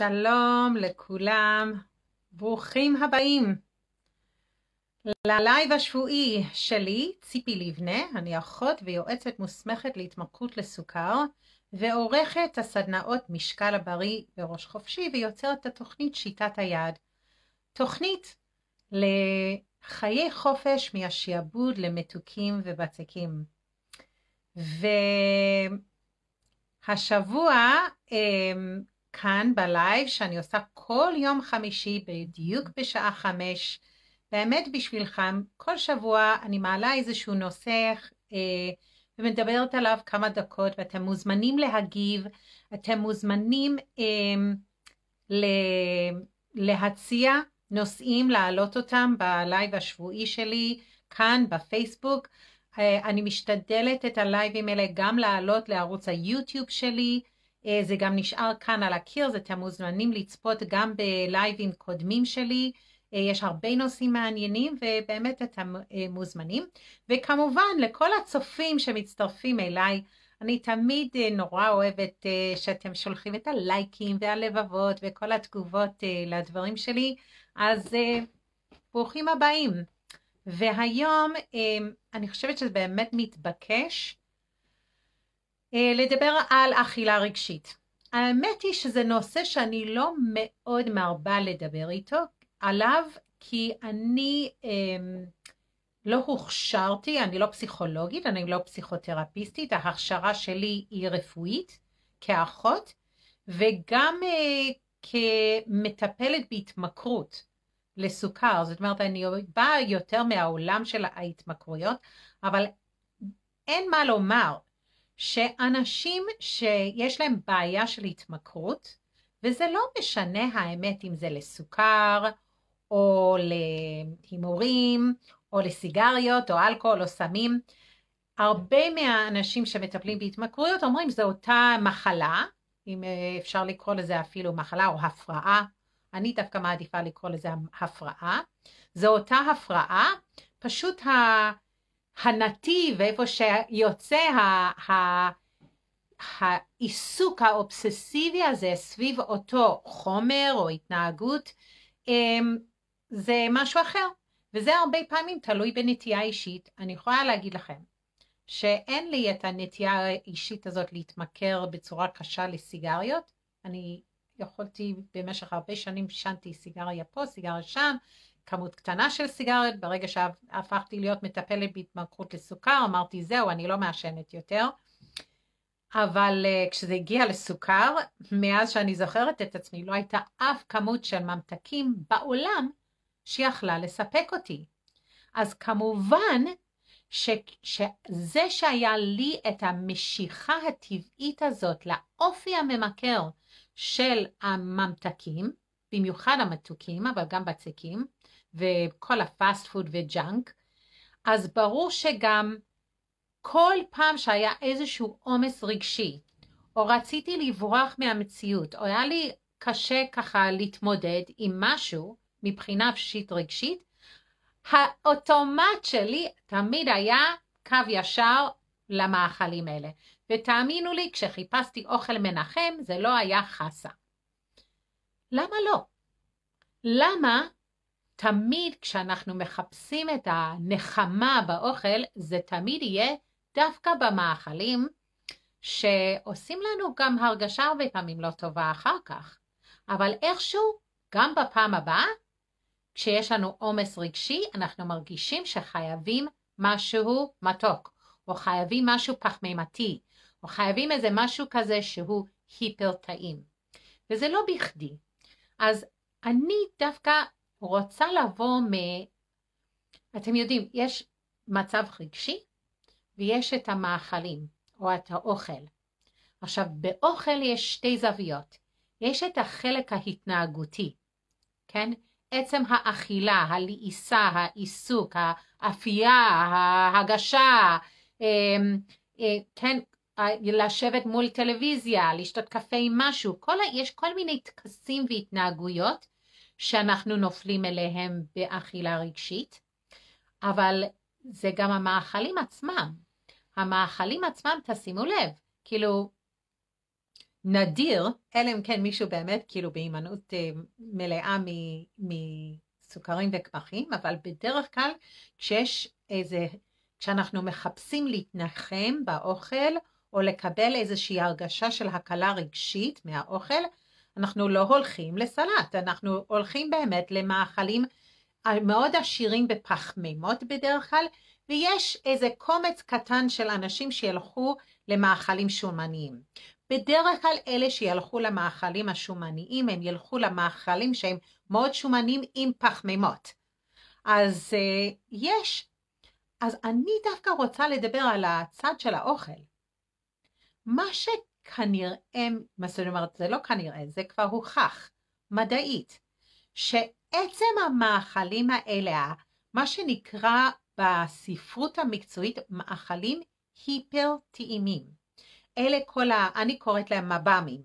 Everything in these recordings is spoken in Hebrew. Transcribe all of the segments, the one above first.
שלום לכולם, ברוכים הבאים ללייב השבועי שלי, ציפי לבנה, אני אחות ויועצת מוסמכת להתמכרות לסוכר, ועורכת הסדנאות משקל הבריא וראש חופשי, ויוצרת את התוכנית שיטת היד. תוכנית לחיי חופש מהשעבוד למתוקים ובצקים. והשבוע אמ, כאן בלייב שאני עושה כל יום חמישי בדיוק בשעה חמש. באמת בשבילכם, כל שבוע אני מעלה איזשהו נושא אה, ומדברת עליו כמה דקות ואתם מוזמנים להגיב, אתם מוזמנים אה, ל... להציע נושאים, להעלות אותם בלייב השבועי שלי כאן בפייסבוק. אה, אני משתדלת את הלייבים האלה גם להעלות לערוץ היוטיוב שלי. אה, זה גם נשאר כאן על הקיר, אז אתם מוזמנים לצפות גם בלייבים קודמים שלי. אה, יש הרבה נושאים מעניינים ובאמת אתם אה, מוזמנים. וכמובן, לכל הצופים שמצטרפים אליי, אני תמיד נורא אוהבת שאתם שולחים את הלייקים והלבבות וכל התגובות לדברים שלי, אז ברוכים הבאים. והיום אני חושבת שזה באמת מתבקש אה, לדבר על אכילה רגשית. האמת היא שזה נושא שאני לא מאוד מרבה לדבר איתו, עליו, כי אני אמ, לא הוכשרתי, אני לא פסיכולוגית, אני לא פסיכותרפיסטית, ההכשרה שלי היא רפואית, כאחות, וגם אמ, כמטפלת בהתמכרות לסוכר. זאת אומרת, אני באה יותר מהעולם של ההתמכרויות, אבל אין מה לומר, שאנשים שיש להם בעיה של התמכרות, וזה לא משנה האמת אם זה לסוכר, או להימורים, או לסיגריות, או אלכוהול, או סמים, הרבה מהאנשים שמטפלים בהתמכרויות אומרים זו אותה מחלה, אם אה, אפשר לקרוא לזה אפילו מחלה או הפרעה, אני דווקא מעדיפה לקרוא לזה הפרעה, זו אותה הפרעה, פשוט ה... הנתיב, איפה שיוצא ה, ה, העיסוק האובססיבי הזה סביב אותו חומר או התנהגות, אמ, זה משהו אחר. וזה הרבה פעמים תלוי בנטייה אישית. אני יכולה להגיד לכם שאין לי את הנטייה האישית הזאת להתמכר בצורה קשה לסיגריות. אני יכולתי, במשך הרבה שנים שנתי סיגריה פה, סיגריה שם, כמות קטנה של סיגריות, ברגע שהפכתי להיות מטפלת בהתמכרות לסוכר, אמרתי זהו, אני לא מעשנת יותר. אבל uh, כשזה הגיע לסוכר, מאז שאני זוכרת את עצמי, לא הייתה אף כמות של ממתקים בעולם שיכלה לספק אותי. אז כמובן ש, שזה שהיה לי את המשיכה הטבעית הזאת לאופי הממכר של הממתקים, במיוחד המתוקים, אבל גם בצקים, וכל הפאסט פוד וג'אנק, אז ברור שגם כל פעם שהיה איזשהו עומס רגשי, או רציתי לברוח מהמציאות, או היה לי קשה ככה להתמודד עם משהו מבחינה פשוט רגשית, האוטומט שלי תמיד היה קו ישר למאכלים האלה. ותאמינו לי, כשחיפשתי אוכל מנחם, זה לא היה חסה. למה לא? למה תמיד כשאנחנו מחפשים את הנחמה באוכל, זה תמיד יהיה דווקא במאכלים שעושים לנו גם הרגשה הרבה פעמים לא טובה אחר כך. אבל איכשהו, גם בפעם הבאה, כשיש לנו עומס רגשי, אנחנו מרגישים שחייבים משהו מתוק, או חייבים משהו פחמימתי, או חייבים איזה משהו כזה שהוא היפר טעים. וזה לא בכדי. אז אני דווקא רוצה לבוא מ... אתם יודעים, יש מצב רגשי ויש את המאכלים או את האוכל. עכשיו, באוכל יש שתי זוויות. יש את החלק ההתנהגותי, כן? עצם האכילה, הלעיסה, העיסוק, האפייה, ההגשה, אמ, אה, כן, אה, לשבת מול טלוויזיה, לשתות קפה עם משהו, כל, יש כל מיני טקסים והתנהגויות שאנחנו נופלים אליהם באכילה רגשית, אבל זה גם המאכלים עצמם. המאכלים עצמם, תשימו לב, כאילו, נדיר, אלא אם כן מישהו באמת כאילו בהימנעות אה, מלאה מסוכרים וקמחים, אבל בדרך כלל כשיש איזה, כשאנחנו מחפשים להתנחם באוכל או לקבל איזושהי הרגשה של הקלה רגשית מהאוכל, אנחנו לא הולכים לסלט, אנחנו הולכים באמת למאכלים מאוד עשירים בפחמימות בדרך כלל, ויש איזה קומץ קטן של אנשים שילכו למאכלים שומניים. בדרך כלל אלה שילכו למאכלים השומניים, הם ילכו למאכלים שהם מאוד שומנים עם פחמימות. אז uh, יש, אז אני דווקא רוצה לדבר על הצד של האוכל. מה ש... כנראה, מה זאת אומרת, זה לא כנראה, זה כבר הוכח מדעית, שעצם המאכלים האלה, מה שנקרא בספרות המקצועית מאכלים היפר-טעימים. אלה כל ה... אני קוראת להם מב"מים,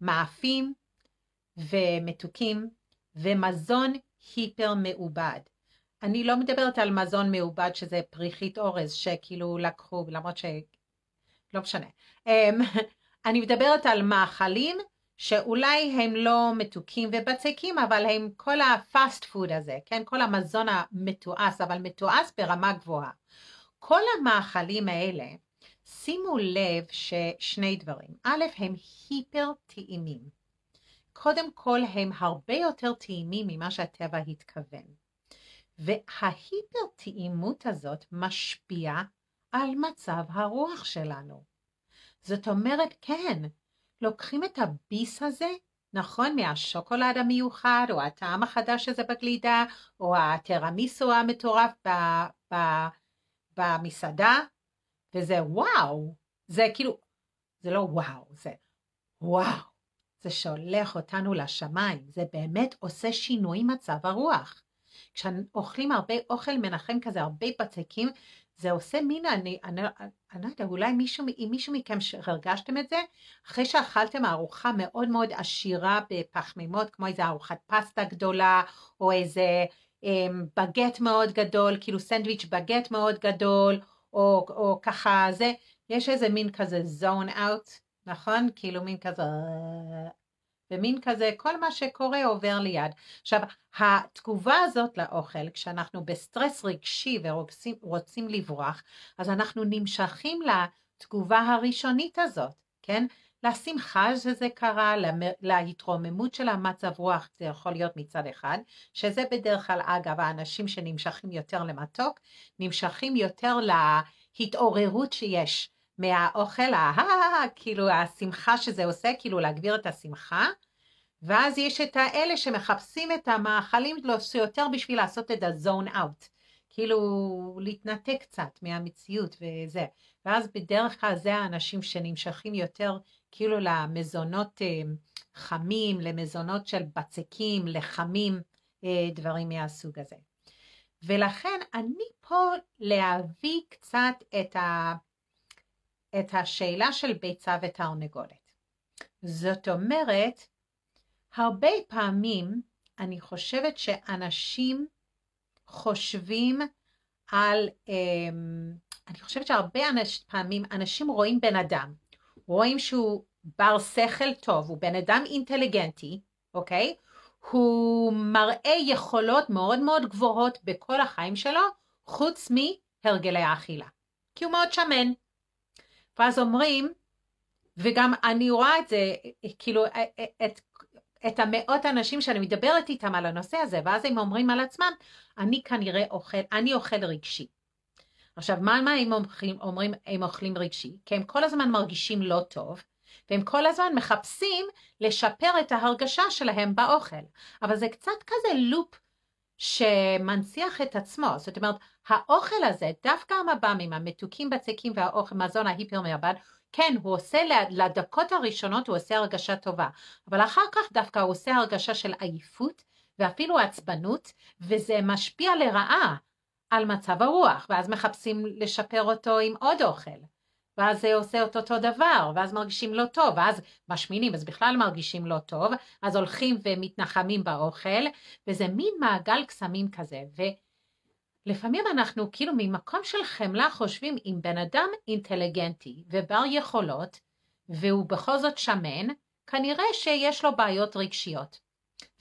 מאפים ומתוקים ומזון היפר-מעובד. אני לא מדברת על מזון מעובד שזה פריחית אורז שכאילו לקחו, למרות ש... לא משנה. אמ, אני מדברת על מאכלים שאולי הם לא מתוקים ובצקים, אבל הם כל הפאסט פוד הזה, כן? כל המזון המתועש, אבל מתועש ברמה גבוהה. כל המאכלים האלה, שימו לב ששני דברים. א', הם היפר טעימים. קודם כל, הם הרבה יותר טעימים ממה שהטבע התכוון. וההיפר טעימות הזאת משפיעה על מצב הרוח שלנו. זאת אומרת, כן, לוקחים את הביס הזה, נכון, מהשוקולד המיוחד, או הטעם החדש הזה בגלידה, או הטרמיסו המטורף ב, ב, במסעדה, וזה וואו, זה כאילו, זה לא וואו, זה וואו, זה שולח אותנו לשמיים, זה באמת עושה שינוי מצב הרוח. כשאוכלים הרבה אוכל מנחם כזה, הרבה בצקים, זה עושה מין, אני, אני, אני לא יודעת, אולי מישהו, אם מישהו מכם שהרגשתם את זה, אחרי שאכלתם ארוחה מאוד מאוד עשירה בפחמימות, כמו איזה ארוחת פסטה גדולה, או איזה אמ, בגט מאוד גדול, כאילו סנדוויץ' בגט מאוד גדול, או, או ככה זה, יש איזה מין כזה זון אאוט, נכון? כאילו מין כזה ומין כזה, כל מה שקורה עובר ליד. עכשיו, התגובה הזאת לאוכל, כשאנחנו בסטרס רגשי ורוצים לברוח, אז אנחנו נמשכים לתגובה הראשונית הזאת, כן? לשמחה שזה קרה, להתרוממות של המצב רוח, זה יכול להיות מצד אחד, שזה בדרך כלל, אגב, האנשים שנמשכים יותר למתוק, נמשכים יותר להתעוררות שיש. מהאוכל, ההה, כאילו השמחה שזה עושה, כאילו להגביר את השמחה. ואז יש את האלה שמחפשים את המאכלים יותר בשביל לעשות את הזון אאוט. כאילו להתנתק קצת מהמציאות וזה. ואז בדרך כלל זה האנשים שנמשכים יותר כאילו למזונות אה, חמים, למזונות של בצקים, לחמים, אה, דברים מהסוג הזה. ולכן אני פה להביא קצת את ה... את השאלה של ביצה ותרנגולת. זאת אומרת, הרבה פעמים אני חושבת שאנשים חושבים על, אמ, אני חושבת שהרבה אנש, פעמים אנשים רואים בן אדם, רואים שהוא בר שכל טוב, הוא בן אדם אינטליגנטי, אוקיי? הוא מראה יכולות מאוד מאוד גבוהות בכל החיים שלו, חוץ מהרגלי האכילה. כי הוא מאוד שמן, ואז אומרים, וגם אני רואה את זה, כאילו, את, את המאות האנשים שאני מדברת איתם על הנושא הזה, ואז הם אומרים על עצמם, אני כנראה אוכל, אני אוכל רגשי. עכשיו, מה, מה הם אומרים, אומרים הם אוכלים רגשי? כי הם כל הזמן מרגישים לא טוב, והם כל הזמן מחפשים לשפר את ההרגשה שלהם באוכל. אבל זה קצת כזה לופ שמנציח את עצמו. זאת אומרת, האוכל הזה, דווקא המב"מים, המתוקים, בצקים והאוכל, מזון ההיפרמעבד, כן, הוא עושה לדקות הראשונות, הוא עושה הרגשה טובה, אבל אחר כך דווקא הוא עושה הרגשה של עייפות ואפילו עצבנות, וזה משפיע לרעה על מצב הרוח, ואז מחפשים לשפר אותו עם עוד אוכל. ואז זה עושה את אותו דבר, ואז מרגישים לא טוב, ואז משמינים, אז בכלל מרגישים לא טוב, אז הולכים ומתנחמים באוכל, וזה מין מעגל קסמים כזה. ו... לפעמים אנחנו כאילו ממקום של חמלה חושבים אם בן אדם אינטליגנטי ובר יכולות והוא בכל זאת שמן, כנראה שיש לו בעיות רגשיות.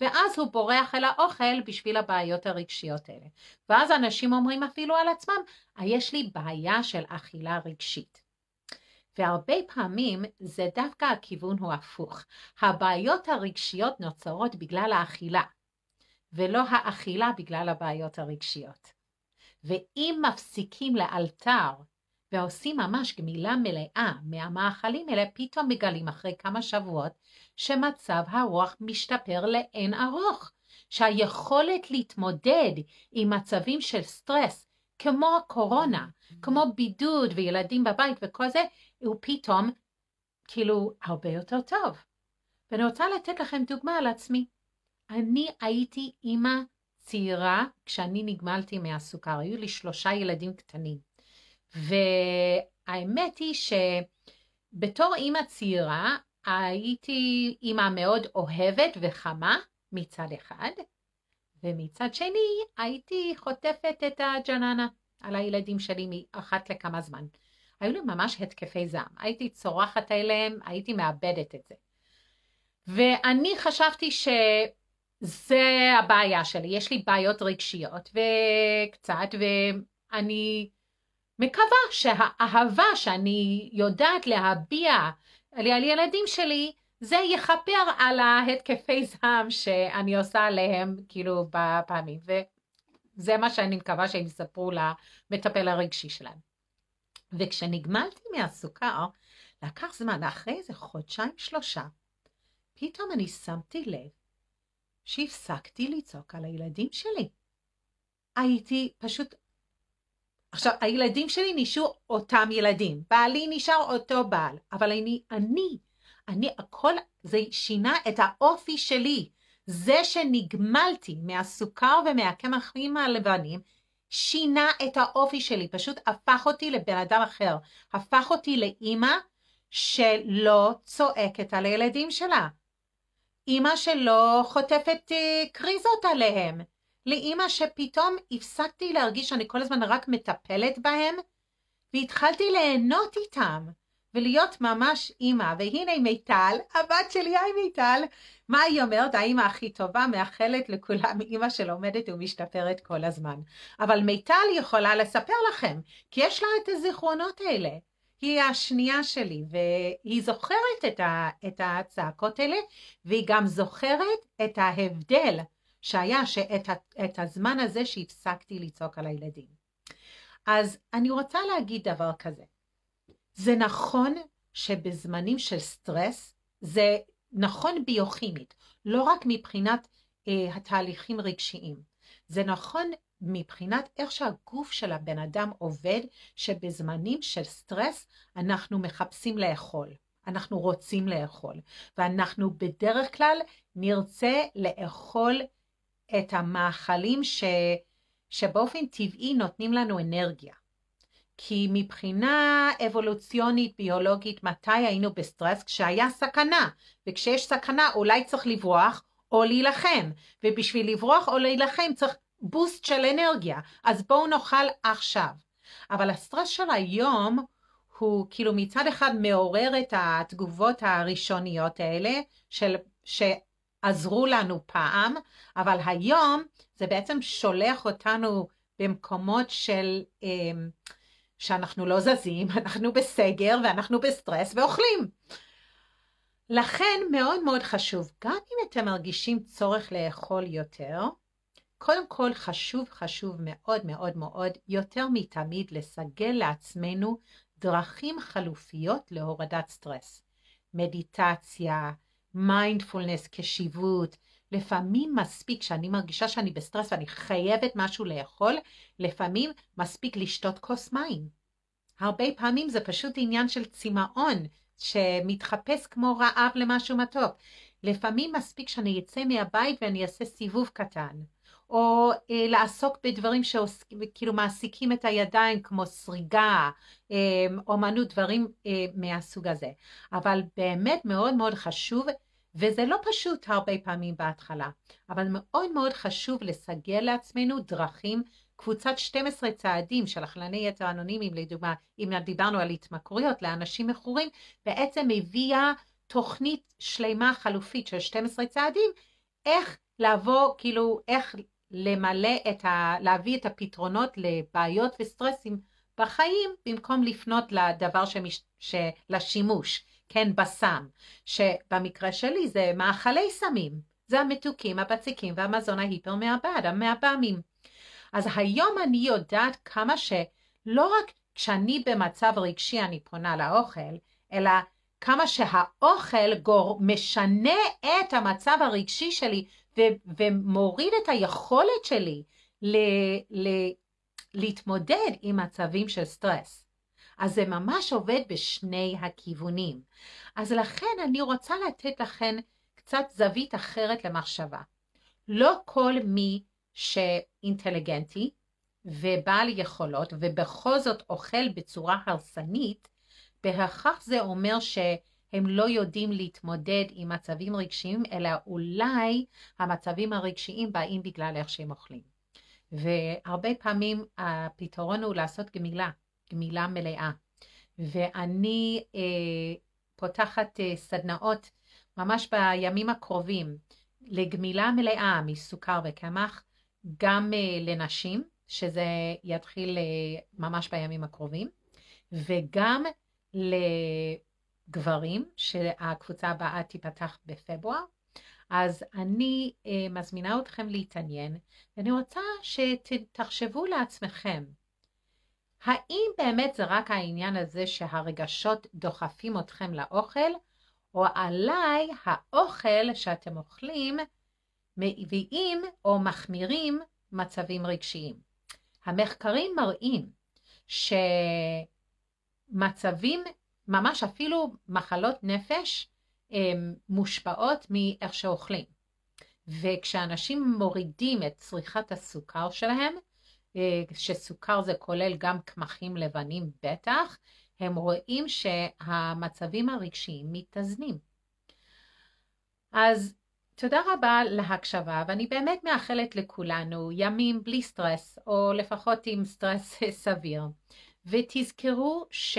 ואז הוא בורח אל האוכל בשביל הבעיות הרגשיות האלה. ואז אנשים אומרים אפילו על עצמם, אה, יש לי בעיה של אכילה רגשית. והרבה פעמים זה דווקא הכיוון הוא הפוך. הבעיות הרגשיות נוצרות בגלל האכילה, ולא האכילה בגלל הבעיות הרגשיות. ואם מפסיקים לאלתר ועושים ממש גמילה מלאה מהמאכלים האלה, פתאום מגלים אחרי כמה שבועות שמצב הרוח משתפר לאין ארוך, שהיכולת להתמודד עם מצבים של סטרס, כמו הקורונה, mm-hmm. כמו בידוד וילדים בבית וכל זה, הוא פתאום כאילו הרבה יותר טוב. ואני רוצה לתת לכם דוגמה על עצמי. אני הייתי אימא צעירה, כשאני נגמלתי מהסוכר, היו לי שלושה ילדים קטנים. והאמת היא שבתור אימא צעירה, הייתי אימא מאוד אוהבת וחמה מצד אחד, ומצד שני הייתי חוטפת את הג'ננה על הילדים שלי אחת לכמה זמן. היו לי ממש התקפי זעם, הייתי צורחת אליהם, הייתי מאבדת את זה. ואני חשבתי ש... זה הבעיה שלי, יש לי בעיות רגשיות וקצת, ואני מקווה שהאהבה שאני יודעת להביע על ילדים שלי, זה יכפר על ההתקפי זעם שאני עושה עליהם, כאילו, בפעמים. וזה מה שאני מקווה שהם יספרו למטפל הרגשי שלהם. וכשנגמלתי מהסוכר, לקח זמן, אחרי איזה חודשיים-שלושה, פתאום אני שמתי לב שהפסקתי לצעוק על הילדים שלי. הייתי פשוט... עכשיו, הילדים שלי נשארו אותם ילדים, בעלי נשאר אותו בעל, אבל אני, אני, אני, הכל, זה שינה את האופי שלי. זה שנגמלתי מהסוכר ומהקמחים הלבנים, שינה את האופי שלי, פשוט הפך אותי לבן אדם אחר. הפך אותי לאימא שלא צועקת על הילדים שלה. אמא שלו חוטפת קריזות אה, עליהם. לאימא שפתאום הפסקתי להרגיש שאני כל הזמן רק מטפלת בהם, והתחלתי ליהנות איתם, ולהיות ממש אימא. והנה מיטל, הבת שלי, היי מיטל, מה היא אומרת? האימא הכי טובה, מאחלת לכולם אימא שלומדת ומשתפרת כל הזמן. אבל מיטל יכולה לספר לכם, כי יש לה את הזיכרונות האלה. היא השנייה שלי, והיא זוכרת את, ה, את הצעקות האלה, והיא גם זוכרת את ההבדל שהיה, שאת את הזמן הזה שהפסקתי לצעוק על הילדים. אז אני רוצה להגיד דבר כזה. זה נכון שבזמנים של סטרס, זה נכון ביוכימית, לא רק מבחינת אה, התהליכים רגשיים. זה נכון מבחינת איך שהגוף של הבן אדם עובד, שבזמנים של סטרס אנחנו מחפשים לאכול. אנחנו רוצים לאכול, ואנחנו בדרך כלל נרצה לאכול את המאכלים ש... שבאופן טבעי נותנים לנו אנרגיה. כי מבחינה אבולוציונית ביולוגית, מתי היינו בסטרס? כשהיה סכנה, וכשיש סכנה אולי צריך לברוח או להילחם, ובשביל לברוח או להילחם צריך בוסט של אנרגיה, אז בואו נאכל עכשיו. אבל הסטרס של היום הוא כאילו מצד אחד מעורר את התגובות הראשוניות האלה של, שעזרו לנו פעם, אבל היום זה בעצם שולח אותנו במקומות של... אמ, שאנחנו לא זזים, אנחנו בסגר ואנחנו בסטרס ואוכלים. לכן מאוד מאוד חשוב, גם אם אתם מרגישים צורך לאכול יותר, קודם כל חשוב חשוב מאוד מאוד מאוד יותר מתמיד לסגל לעצמנו דרכים חלופיות להורדת סטרס. מדיטציה, מיינדפולנס, קשיבות, לפעמים מספיק שאני מרגישה שאני בסטרס ואני חייבת משהו לאכול, לפעמים מספיק לשתות כוס מים. הרבה פעמים זה פשוט עניין של צמאון שמתחפש כמו רעב למשהו מתוק. לפעמים מספיק שאני אצא מהבית ואני אעשה סיבוב קטן. או אה, לעסוק בדברים שכאילו מעסיקים את הידיים, כמו סריגה, אה, אומנות, דברים אה, מהסוג הזה. אבל באמת מאוד מאוד חשוב, וזה לא פשוט הרבה פעמים בהתחלה, אבל מאוד מאוד חשוב לסגל לעצמנו דרכים קבוצת 12 צעדים של אכלני יתר אנונימיים, לדוגמה, אם דיברנו על התמכרויות לאנשים מכורים, בעצם הביאה תוכנית שלמה חלופית של 12 צעדים, איך לבוא, כאילו, איך למלא את ה... להביא את הפתרונות לבעיות וסטרסים בחיים, במקום לפנות לדבר שמש... ש... לשימוש, כן, בסם, שבמקרה שלי זה מאכלי סמים, זה המתוקים, הבצקים והמזון ההיפר מעבד, המעבמים. אז היום אני יודעת כמה שלא רק כשאני במצב רגשי אני פונה לאוכל, אלא כמה שהאוכל גור, משנה את המצב הרגשי שלי ו- ומוריד את היכולת שלי ל- ל- להתמודד עם מצבים של סטרס. אז זה ממש עובד בשני הכיוונים. אז לכן אני רוצה לתת לכם קצת זווית אחרת למחשבה. לא כל מי שאינטליגנטי ובעל יכולות ובכל זאת אוכל בצורה הרסנית, בהכרח זה אומר ש... הם לא יודעים להתמודד עם מצבים רגשיים, אלא אולי המצבים הרגשיים באים בגלל איך שהם אוכלים. והרבה פעמים הפתרון הוא לעשות גמילה, גמילה מלאה. ואני אה, פותחת אה, סדנאות ממש בימים הקרובים לגמילה מלאה מסוכר וקמח, גם אה, לנשים, שזה יתחיל אה, ממש בימים הקרובים, וגם ל... גברים, שהקבוצה הבאה תיפתח בפברואר. אז אני אה, מזמינה אתכם להתעניין, ואני רוצה שתחשבו לעצמכם, האם באמת זה רק העניין הזה שהרגשות דוחפים אתכם לאוכל, או עלי האוכל שאתם אוכלים מביאים או מחמירים מצבים רגשיים? המחקרים מראים שמצבים ממש אפילו מחלות נפש אה, מושפעות מאיך שאוכלים. וכשאנשים מורידים את צריכת הסוכר שלהם, אה, שסוכר זה כולל גם קמחים לבנים בטח, הם רואים שהמצבים הרגשיים מתאזנים. אז תודה רבה להקשבה, ואני באמת מאחלת לכולנו ימים בלי סטרס, או לפחות עם סטרס סביר. ותזכרו ש...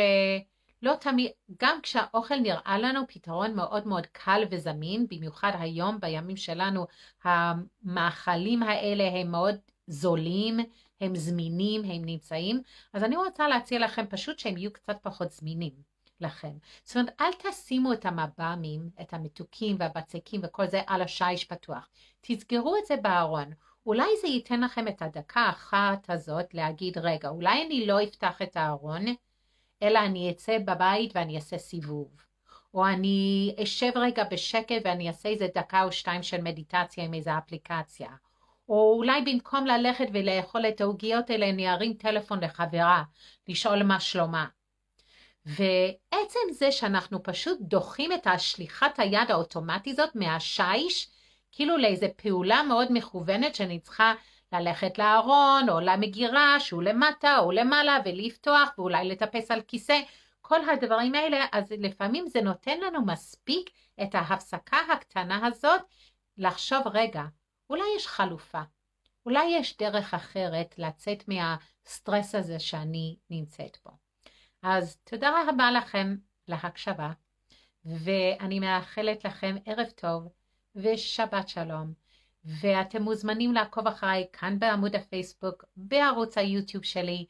לא תמיד, גם כשהאוכל נראה לנו פתרון מאוד מאוד קל וזמין, במיוחד היום, בימים שלנו, המאכלים האלה הם מאוד זולים, הם זמינים, הם נמצאים, אז אני רוצה להציע לכם פשוט שהם יהיו קצת פחות זמינים. לכם. זאת אומרת, אל תשימו את המב"מים, את המתוקים והבצקים וכל זה על השיש פתוח. תסגרו את זה בארון. אולי זה ייתן לכם את הדקה האחת הזאת להגיד, רגע, אולי אני לא אפתח את הארון, אלא אני אצא בבית ואני אעשה סיבוב. או אני אשב רגע בשקט ואני אעשה איזה דקה או שתיים של מדיטציה עם איזה אפליקציה. או אולי במקום ללכת ולאכול את העוגיות האלה, אני ארים טלפון לחברה, לשאול מה שלומה. ועצם זה שאנחנו פשוט דוחים את השליחת היד האוטומטית הזאת מהשיש, כאילו לאיזה פעולה מאוד מכוונת שאני צריכה ללכת לארון או למגירה שהוא למטה או למעלה ולפתוח ואולי לטפס על כיסא, כל הדברים האלה, אז לפעמים זה נותן לנו מספיק את ההפסקה הקטנה הזאת לחשוב, רגע, אולי יש חלופה, אולי יש דרך אחרת לצאת מהסטרס הזה שאני נמצאת בו. אז תודה רבה לכם להקשבה, ואני מאחלת לכם ערב טוב ושבת שלום. ואתם מוזמנים לעקוב אחריי כאן בעמוד הפייסבוק, בערוץ היוטיוב שלי.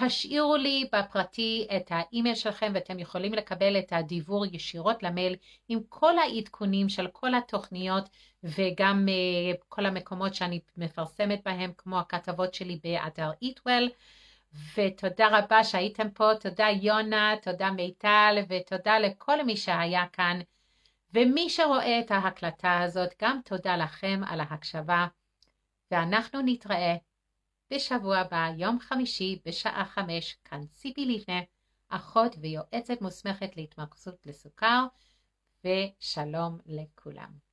השאירו לי בפרטי את האימייל שלכם ואתם יכולים לקבל את הדיבור ישירות למייל עם כל העדכונים של כל התוכניות וגם uh, כל המקומות שאני מפרסמת בהם, כמו הכתבות שלי באתר איטוול. ותודה רבה שהייתם פה, תודה יונה, תודה מיטל ותודה לכל מי שהיה כאן. ומי שרואה את ההקלטה הזאת, גם תודה לכם על ההקשבה, ואנחנו נתראה בשבוע הבא, יום חמישי, בשעה חמש, כאן ציפי לבנה, אחות ויועצת מוסמכת להתמרכזות לסוכר, ושלום לכולם.